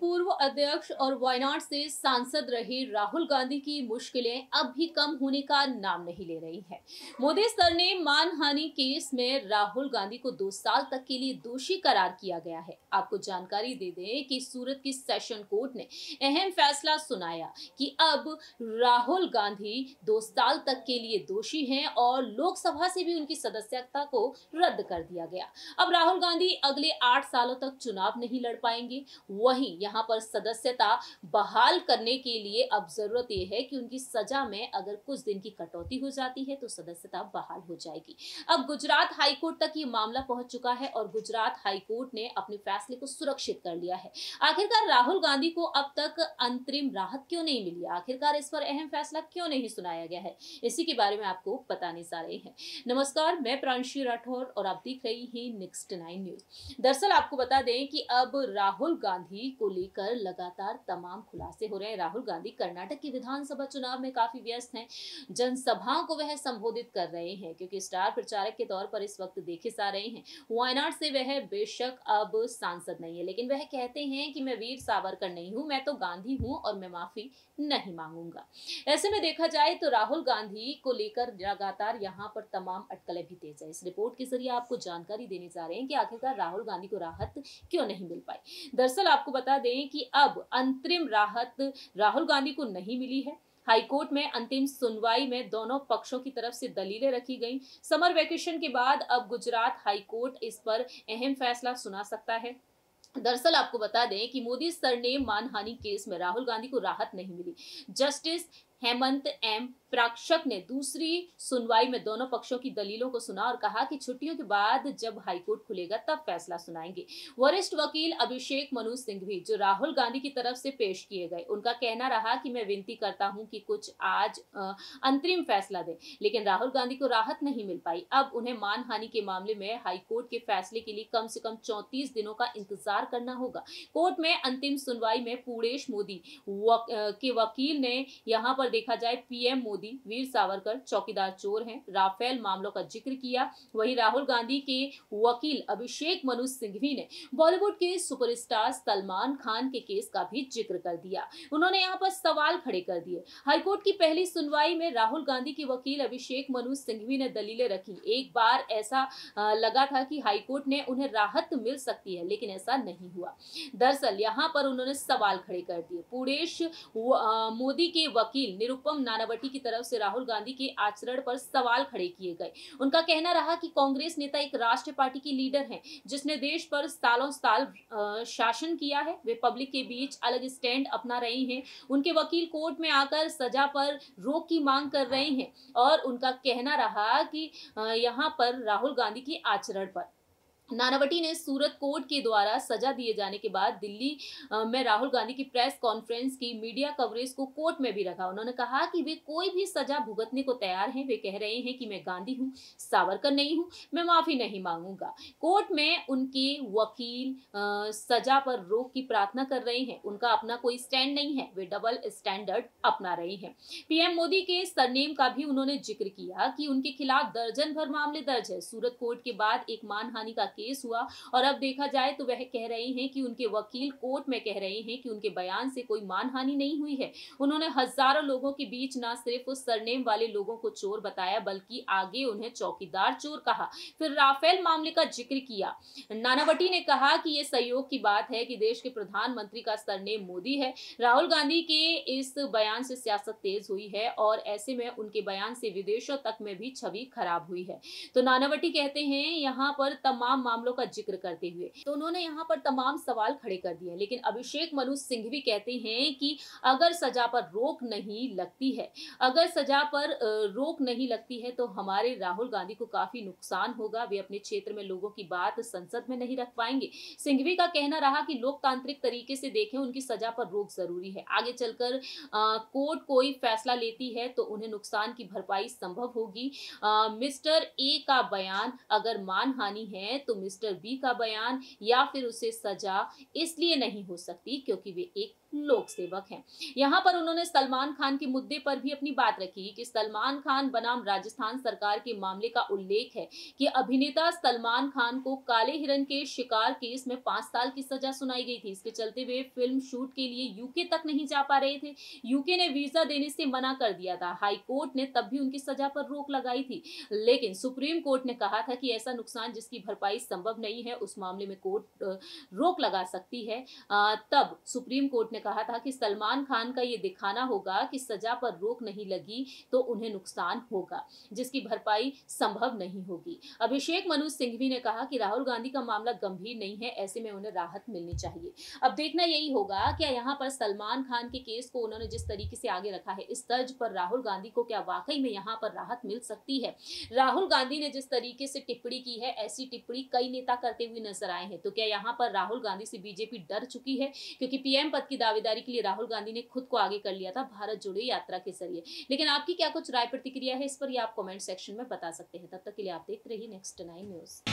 पूर्व अध्यक्ष और वायनाड से सांसद रहे राहुल गांधी की मुश्किलें अब भी कम होने का नाम नहीं ले रही हैं। मोदी सर ने मानहानि केस में राहुल गांधी को दो साल तक के लिए दोषी करार किया गया है आपको जानकारी दे दें कि सूरत की सेशन कोर्ट ने अहम फैसला सुनाया कि अब राहुल गांधी दो साल तक के लिए दोषी है और लोकसभा से भी उनकी सदस्यता को रद्द कर दिया गया अब राहुल गांधी अगले आठ सालों तक चुनाव नहीं लड़ पाएंगे वही नहीं यहाँ पर सदस्यता बहाल करने के लिए अब ज़रूरत यह है कि उनकी सजा में अगर कुछ दिन की कटौती हो जाती है तो सदस्यता बहाल हो जाएगी अब गुजरात हाईकोर्ट तक ये मामला पहुंच चुका है और गुजरात हाईकोर्ट ने अपने फैसले को सुरक्षित कर लिया है आखिरकार राहुल गांधी को अब तक अंतरिम राहत क्यों नहीं मिली आखिरकार इस पर अहम फैसला क्यों नहीं सुनाया गया है इसी के बारे में आपको बताने जा रहे हैं नमस्कार मैं प्रांशी राठौर और आप देख रही हैं नेक्स्ट नाइन न्यूज दरअसल आपको बता दें कि अब राहुल गांधी को को लेकर लगातार तमाम खुलासे हो रहे हैं राहुल गांधी कर्नाटक की विधानसभा चुनाव में काफी व्यस्त हैं जनसभाओं को वह संबोधित कर रहे हैं क्योंकि स्टार प्रचारक के तौर पर इस वक्त देखे जा रहे हैं वायनाड से वह बेशक अब सांसद नहीं है लेकिन वह कहते हैं कि मैं वीर सावरकर नहीं हूं मैं तो गांधी हूं और मैं माफी नहीं मांगूंगा ऐसे में देखा जाए तो राहुल गांधी को लेकर लगातार यहाँ पर तमाम अटकलें भी तेज है इस रिपोर्ट के जरिए आपको जानकारी देने जा रहे हैं कि आखिरकार राहुल गांधी को राहत क्यों नहीं मिल पाई दरअसल आपको बता बता दें कि अब अंतरिम राहत राहुल गांधी को नहीं मिली है हाईकोर्ट में अंतिम सुनवाई में दोनों पक्षों की तरफ से दलीलें रखी गई समर वैकेशन के बाद अब गुजरात हाईकोर्ट इस पर अहम फैसला सुना सकता है दरअसल आपको बता दें कि मोदी सरनेम मानहानि केस में राहुल गांधी को राहत नहीं मिली जस्टिस हेमंत एम प्राक्षक ने दूसरी सुनवाई में दोनों पक्षों की दलीलों को सुना और कहा कि छुट्टियों के बाद जब हाईकोर्ट खुलेगा तब फैसला सुनाएंगे वरिष्ठ वकील अभिषेक मनु सिंह भी जो राहुल गांधी की तरफ से पेश किए गए उनका कहना रहा कि मैं विनती करता हूं कि कुछ आज अंतरिम फैसला दें लेकिन राहुल गांधी को राहत नहीं मिल पाई अब उन्हें मानहानि के मामले में हाईकोर्ट के फैसले के लिए कम से कम चौंतीस दिनों का इंतजार करना होगा कोर्ट में अंतिम सुनवाई में पूरेश मोदी के वकील ने यहाँ पर देखा जाए पीएम मोदी मोदी वीर सावरकर चौकीदार चोर हैं राफेल मामलों का जिक्र किया वहीं राहुल गांधी के वकील अभिषेक मनु सिंघवी ने बॉलीवुड के सुपरस्टार सलमान खान के केस का भी जिक्र कर दिया उन्होंने यहाँ पर सवाल खड़े कर दिए हाईकोर्ट की पहली सुनवाई में राहुल गांधी के वकील अभिषेक मनु सिंघवी ने दलीलें रखी एक बार ऐसा लगा था कि हाईकोर्ट ने उन्हें राहत मिल सकती है लेकिन ऐसा नहीं हुआ दरअसल यहाँ पर उन्होंने सवाल खड़े कर दिए पूरेश मोदी के वकील निरुपम नानावटी की तरफ से राहुल गांधी के आचरण पर सवाल खड़े किए गए उनका कहना रहा कि कांग्रेस नेता एक राष्ट्रीय पार्टी की लीडर हैं जिसने देश पर सालों साल शासन किया है वे पब्लिक के बीच अलग स्टैंड अपना रहे हैं उनके वकील कोर्ट में आकर सजा पर रोक की मांग कर रहे हैं और उनका कहना रहा कि यहाँ पर राहुल गांधी के आचरण पर नानावटी ने सूरत कोर्ट के द्वारा सजा दिए जाने के बाद दिल्ली में राहुल गांधी की प्रेस कॉन्फ्रेंस की मीडिया कवरेज को कोर्ट में भी रखा उन्होंने कहा कि वे कोई भी सजा भुगतने को तैयार हैं वे कह रहे हैं कि मैं गांधी हूं सावरकर नहीं हूं मैं माफी नहीं मांगूंगा कोर्ट में उनके वकील आ, सजा पर रोक की प्रार्थना कर रहे हैं उनका अपना कोई स्टैंड नहीं है वे डबल स्टैंडर्ड अपना रहे हैं पीएम मोदी के सरनेम का भी उन्होंने जिक्र किया कि उनके खिलाफ दर्जन भर मामले दर्ज है सूरत कोर्ट के बाद एक मानहानि का केस हुआ और अब देखा जाए तो वह कह रहे हैं कि उनके वकील कोर्ट में कह रहे हैं कि उनके बयान से कोई मानहानि नहीं हुई है उन्होंने हजारों लोगों के बीच न सिर्फ उस सरनेम वाले लोगों को चोर बताया बल्कि आगे उन्हें चौकीदार चोर कहा फिर राफेल मामले का जिक्र किया नानावटी ने कहा कि यह सहयोग की बात है कि देश के प्रधानमंत्री का सरनेम मोदी है राहुल गांधी के इस बयान से सियासत तेज हुई है और ऐसे में उनके बयान से विदेशों तक में भी छवि खराब हुई है तो नानावटी कहते हैं यहाँ पर तमाम मामलों का जिक्र करते हुए तो उन्होंने यहाँ पर तमाम सवाल खड़े कर दिए लेकिन अभिषेक मनु सिंह भी कहते हैं कि अगर सजा पर रोक नहीं लगती है अगर सजा पर रोक नहीं लगती है तो हमारे राहुल गांधी को काफी नुकसान होगा वे अपने क्षेत्र में लोगों की बात संसद में नहीं रख पाएंगे सिंघवी का कहना रहा कि लोकतांत्रिक तरीके से देखें उनकी सजा पर रोक जरूरी है आगे चलकर कोर्ट कोई फैसला लेती है तो उन्हें नुकसान की भरपाई संभव होगी आ, मिस्टर ए का बयान अगर मानहानि है तो तो मिस्टर बी का बयान या फिर उसे सजा इसलिए नहीं हो सकती क्योंकि वे एक लोक सेवक हैं यहाँ पर उन्होंने सलमान खान के मुद्दे पर भी अपनी बात रखी कि सलमान खान बनाम राजस्थान सरकार के मामले का उल्लेख है कि अभिनेता सलमान खान को काले हिरण के शिकार केस में पांच साल की सजा सुनाई गई थी इसके चलते वे फिल्म शूट के लिए यूके तक नहीं जा पा रहे थे यूके ने वीजा देने से मना कर दिया था हाईकोर्ट ने तब भी उनकी सजा पर रोक लगाई थी लेकिन सुप्रीम कोर्ट ने कहा था कि ऐसा नुकसान जिसकी भरपाई संभव नहीं है उस मामले में कोर्ट रोक लगा सकती है तब सुप्रीम कोर्ट ने कहा था कि सलमान खान का ये दिखाना होगा कि सजा पर रोक नहीं लगी तो उन्हें नुकसान होगा जिसकी भरपाई संभव नहीं होगी अभिषेक मनु सिंघवी ने कहा कि राहुल गांधी का मामला गंभीर नहीं है ऐसे में उन्हें राहत मिलनी चाहिए अब देखना यही होगा क्या यहाँ पर सलमान खान के केस को उन्होंने जिस तरीके से आगे रखा है इस तर्ज पर राहुल गांधी को क्या वाकई में यहाँ पर राहत मिल सकती है राहुल गांधी ने जिस तरीके से टिप्पणी की है ऐसी टिप्पणी कई नेता करते हुए नजर आए हैं तो क्या यहाँ पर राहुल गांधी से बीजेपी डर चुकी है क्योंकि पीएम पद की दावेदारी के लिए राहुल गांधी ने खुद को आगे कर लिया था भारत जोड़ो यात्रा के जरिए लेकिन आपकी क्या कुछ राय प्रतिक्रिया है इस पर आप कॉमेंट सेक्शन में बता सकते हैं तब तक के लिए आप देखते रहिए नेक्स्ट नाइन न्यूज़